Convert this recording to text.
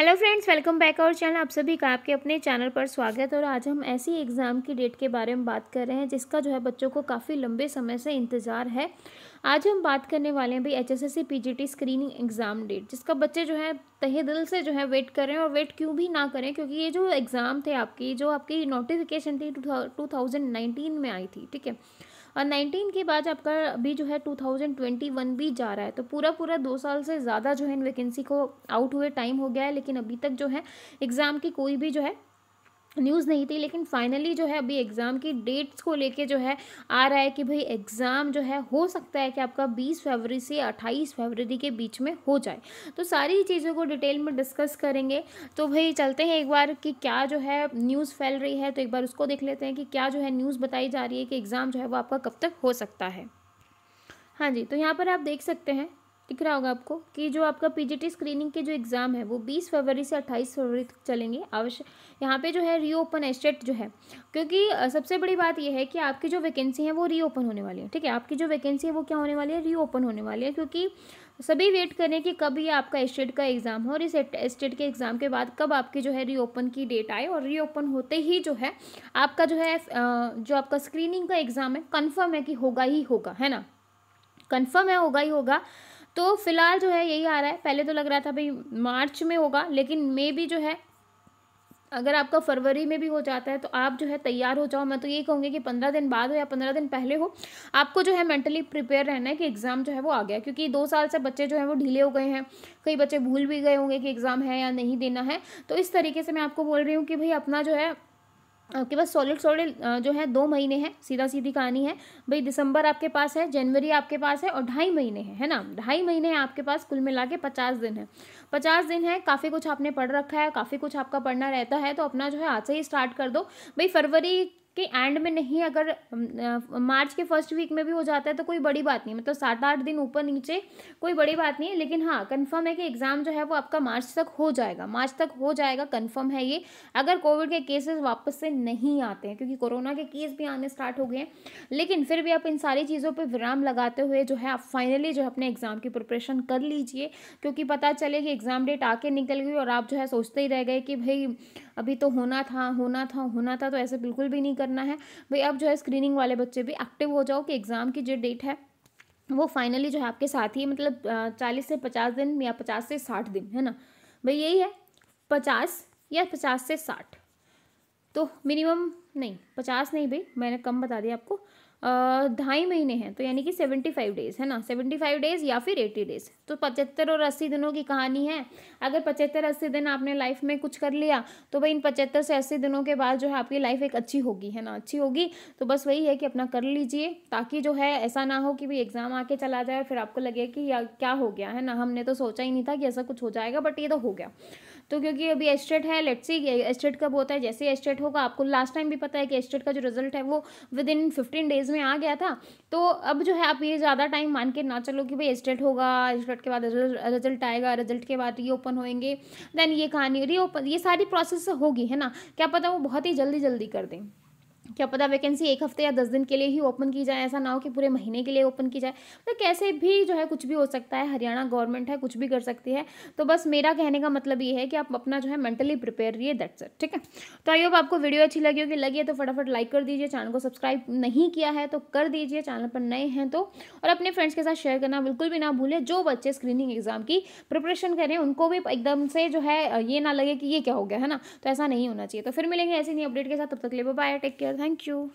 Hello friends welcome back our channel आप सभी का आपके अपने चैनल पर स्वागत और आज हम ऐसी एग्ज़ाम की डेट के बारे में बात कर रहे हैं जिसका जो है बच्चों को काफ़ी लंबे समय से इंतज़ार है आज हम बात करने वाले हैं भाई H S screening exam date जिसका बच्चे जो है तहे दिल से जो है वेट कर रहे हैं और वेट क्यों भी ना करें क्योंकि ये जो एग्ज़ाम थे आपकी जो आपकी नोटिफिकेशन थी टू में आई थी ठीक है और नाइनटीन के बाद आपका अभी जो है टू थाउजेंड ट्वेंटी वन भी जा रहा है तो पूरा पूरा दो साल से ज़्यादा जो है इन वैकेंसी को आउट हुए टाइम हो गया है लेकिन अभी तक जो है एग्ज़ाम की कोई भी जो है न्यूज़ नहीं थी लेकिन फाइनली जो है अभी एग्ज़ाम की डेट्स को लेके जो है आ रहा है कि भाई एग्ज़ाम जो है हो सकता है कि आपका 20 फरवरी से 28 फरवरी के बीच में हो जाए तो सारी चीज़ों को डिटेल में डिस्कस करेंगे तो भाई चलते हैं एक बार कि क्या जो है न्यूज़ फैल रही है तो एक बार उसको देख लेते हैं कि क्या जो है न्यूज़ बताई जा रही है कि एग्ज़ाम जो है वो आपका कब तक हो सकता है हाँ जी तो यहाँ पर आप देख सकते हैं दिख रहा होगा आपको कि जो आपका पीजीटी स्क्रीनिंग के जो एग्ज़ाम है वो 20 फरवरी से 28 फरवरी तक चलेंगे अवश्य यहाँ पे जो है रीओपन एस्टेट जो है क्योंकि सबसे बड़ी बात यह है कि आपकी जो वैकेंसी है वो रीओपन होने वाली है ठीक है आपकी जो वैकेंसी है वो क्या होने वाली है रीओपन होने वाली है क्योंकि सभी वेट करें कि कब ये आपका स्टेट का एग्ज़ाम हो और इस स्टेट के एग्ज़ाम के बाद कब आपके जो है रीओपन की डेट आए और रीओपन होते ही जो है आपका जो है जो आपका स्क्रीनिंग का एग्ज़ाम है कन्फर्म है कि होगा ही होगा है ना कन्फर्म है होगा ही होगा तो फिलहाल जो है यही आ रहा है पहले तो लग रहा था भाई मार्च में होगा लेकिन मे भी जो है अगर आपका फरवरी में भी हो जाता है तो आप जो है तैयार हो जाओ मैं तो यही कहूँगी कि पंद्रह दिन बाद हो या पंद्रह दिन पहले हो आपको जो है मेंटली प्रिपेयर रहना है कि एग्ज़ाम जो है वो आ गया क्योंकि दो साल से बच्चे जो है वो ढीले हो गए हैं कई बच्चे भूल भी गए होंगे कि एग्ज़ाम है या नहीं देना है तो इस तरीके से मैं आपको बोल रही हूँ कि भाई अपना जो है आपके पास सॉलिड सॉलिड जो है दो महीने हैं सीधा सीधी कहानी है भाई दिसंबर आपके पास है जनवरी आपके पास है और ढाई महीने हैं है ना ढाई महीने हैं आपके पास कुल मिला के पचास दिन है पचास दिन है काफ़ी कुछ आपने पढ़ रखा है काफ़ी कुछ आपका पढ़ना रहता है तो अपना जो है आज से ही स्टार्ट कर दो भाई फरवरी के एंड में नहीं अगर मार्च के फर्स्ट वीक में भी हो जाता है तो कोई बड़ी बात नहीं मतलब सात आठ दिन ऊपर नीचे कोई बड़ी बात नहीं है लेकिन हाँ कन्फर्म है कि एग्ज़ाम जो है वो आपका मार्च तक हो जाएगा मार्च तक हो जाएगा कन्फर्म है ये अगर कोविड के केसेस वापस से नहीं आते हैं क्योंकि कोरोना के केस भी आने स्टार्ट हो गए हैं लेकिन फिर भी आप इन सारी चीज़ों पर विराम लगाते हुए जो है आप फाइनली जो है अपने एग्ज़ाम की प्रिपरेशन कर लीजिए क्योंकि पता चले कि एग्ज़ाम डेट आके निकल गई और आप जो है सोचते ही रह गए कि भाई अभी तो होना था होना था होना था तो ऐसे बिल्कुल भी नहीं कर करना है भाई अब जो है स्क्रीनिंग वाले बच्चे भी एक्टिव हो जाओ कि एग्ज़ाम की जो डेट है वो फाइनली जो है आपके साथ ही मतलब चालीस से पचास दिन या पचास से साठ दिन है ना भाई यही है पचास या पचास से साठ तो मिनिमम नहीं पचास नहीं भाई मैंने कम बता दिया आपको ढाई महीने हैं तो यानी कि सेवेंटी फाइव डेज़ है ना सेवेंटी फाइव डेज़ या फिर एटी डेज़ तो पचहत्तर और अस्सी दिनों की कहानी है अगर पचहत्तर अस्सी दिन आपने लाइफ में कुछ कर लिया तो भाई इन पचहत्तर से अस्सी दिनों के बाद जो है आपकी लाइफ एक अच्छी होगी है ना अच्छी होगी तो बस वही है कि अपना कर लीजिए ताकि जो है ऐसा ना हो कि भाई एग्ज़ाम आके चला जाए फिर आपको लगे कि या क्या हो गया है ना हमने तो सोचा ही नहीं था कि ऐसा कुछ हो जाएगा बट ये तो हो गया तो क्योंकि अभी एस्टेट है लेट्स सी एस्टेट कब होता है जैसे एस्टेट होगा आपको लास्ट टाइम भी पता है कि एस्टेट का जो रिजल्ट है वो विद इन फिफ्टीन डेज में आ गया था तो अब जो है आप ये ज़्यादा टाइम मान के ना चलो कि भाई एस्टेट होगा एस्टेट के बाद रिजल्ट आएगा रिजल्ट के बाद ये ओपन होएंगे देन ये कहानी रीओपन ये सारी प्रोसेस होगी है ना क्या पता वो बहुत ही जल्दी जल्दी कर दें क्या पता वैकेंसी एक हफ्ते या दस दिन के लिए ही ओपन की जाए ऐसा ना हो कि पूरे महीने के लिए ओपन की जाए मतलब तो कैसे भी जो है कुछ भी हो सकता है हरियाणा गवर्नमेंट है कुछ भी कर सकती है तो बस मेरा कहने का मतलब ये है कि आप अपना जो है मेंटली प्रिपेयर रहिए दैट्स इट ठीक है तो आई होप आपको वीडियो अच्छी लगी होगी लगी है तो फटाफट लाइक कर दीजिए चैनल को सब्सक्राइब नहीं किया है तो कर दीजिए चैनल पर नए हैं तो और अपने फ्रेंड्स के साथ शेयर करना बिल्कुल भी ना भूलें जो बच्चे स्क्रीनिंग एग्जाम की प्रिपरेशन करें उनको भी एकदम से जो है ये ना लगे कि ये क्या हो गया है ना तो ऐसा नहीं होना चाहिए तो फिर मिलेंगे ऐसी नहीं अपडेट के साथ तब तक ले bye take care Thank you.